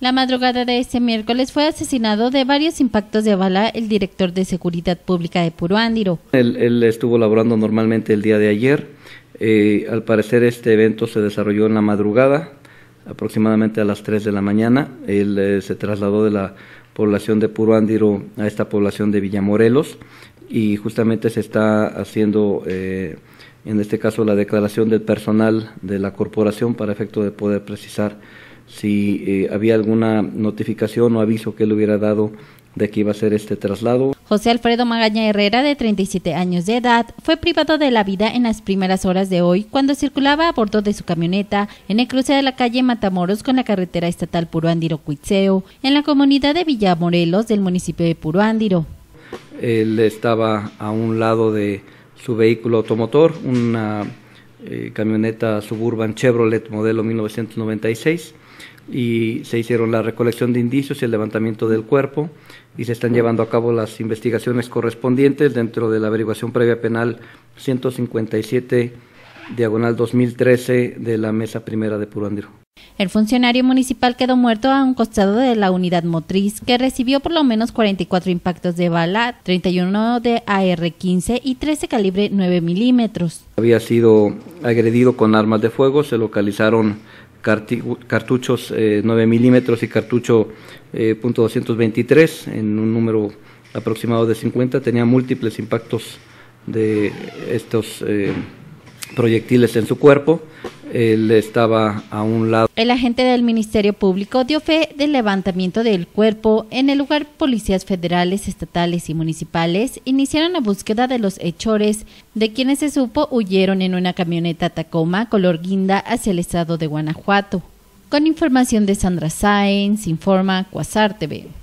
La madrugada de este miércoles fue asesinado de varios impactos de bala el director de Seguridad Pública de Puruándiro. Él, él estuvo laborando normalmente el día de ayer. Eh, al parecer este evento se desarrolló en la madrugada, aproximadamente a las 3 de la mañana. Él eh, se trasladó de la población de Puruándiro a esta población de Villamorelos y justamente se está haciendo... Eh, en este caso la declaración del personal de la corporación para efecto de poder precisar si eh, había alguna notificación o aviso que le hubiera dado de que iba a ser este traslado. José Alfredo Magaña Herrera, de 37 años de edad, fue privado de la vida en las primeras horas de hoy cuando circulaba a bordo de su camioneta en el cruce de la calle Matamoros con la carretera estatal Puruándiro Cuitzeo, en la comunidad de Villamorelos del municipio de Puruándiro. Él estaba a un lado de su vehículo automotor, una eh, camioneta suburban Chevrolet modelo 1996 y se hicieron la recolección de indicios y el levantamiento del cuerpo y se están llevando a cabo las investigaciones correspondientes dentro de la averiguación previa penal 157 diagonal 2013 de la mesa primera de Purandiro. El funcionario municipal quedó muerto a un costado de la unidad motriz, que recibió por lo menos 44 impactos de bala, 31 de AR-15 y 13 calibre 9 milímetros. Había sido agredido con armas de fuego. Se localizaron cartuchos 9 eh, milímetros y cartucho .223 eh, en un número aproximado de 50. Tenía múltiples impactos de estos eh, proyectiles en su cuerpo. Él estaba a un lado. El agente del Ministerio Público dio fe del levantamiento del cuerpo. En el lugar, policías federales, estatales y municipales iniciaron la búsqueda de los hechores, de quienes se supo huyeron en una camioneta Tacoma color guinda hacia el estado de Guanajuato. Con información de Sandra Sáenz, informa Cuasar TV.